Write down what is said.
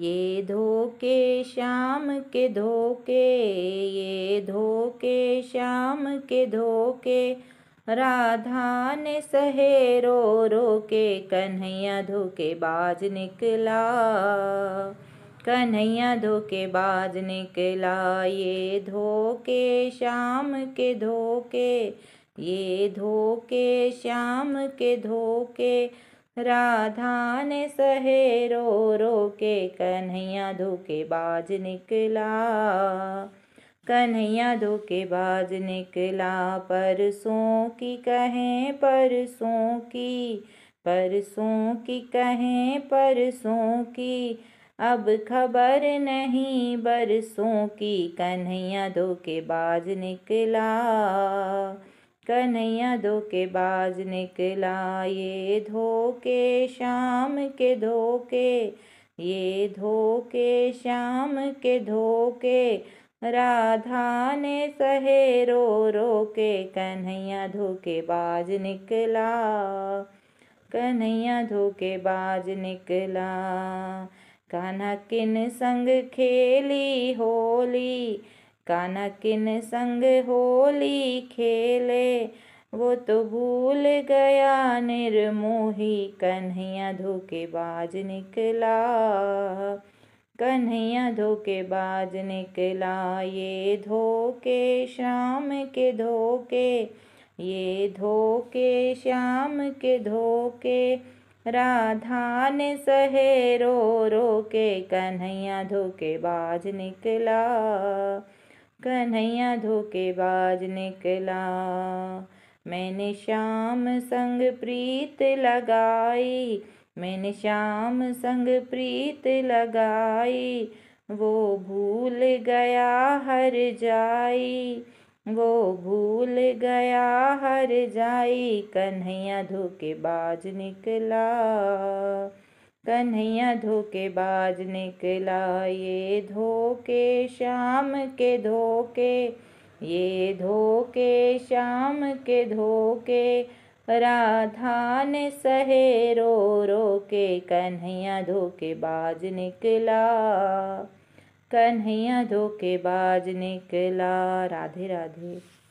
ये धोके श्याम के धोके ये धोके श्याम के धोके राधा ने सहे रो रो के कन्हैया धोके बाज निकला कन्हैया धोके बाज निकला ये धोके श्याम के धोके ये धोके श्याम के धोके राधा ने सहे रो रो के कन्हैया बाज निकला कन्हैया बाज निकला परसों की कहें परसों की परसों की कहें परसों की अब खबर नहीं बरसों की कन्हैया बाज निकला कन्हैया के बाज निकला ये धोके शाम के धोके ये धोके शाम के धोके राधा ने सहे रो रो के कन्हैया धोके बाज निकला कन्हैया बाज निकला कान्हा किन संग खेली होली काना संग होली खेले वो तो भूल गया निर्मोही कन्हैया बाज निकला कन्हैया धोके बाज निकला ये धोके श्याम के धोके ये धोके श्याम के धोके राधा ने सहे रो रो के कन्हैया धोके बाज निकला कन्हैया बाज निकला मैंने श्याम संग प्रीत लगाई मैंने श्याम संग प्रीत लगाई वो भूल गया हर जाई वो भूल गया हर जाई कन्हैया बाज निकला कन्हैया बाज निकला ये धोखे शाम के धोखे ये धोखे शाम के धोखे राधा ने सहे रो रो के कन्हैया बाज निकला कन्हैया बाज निकला राधे राधे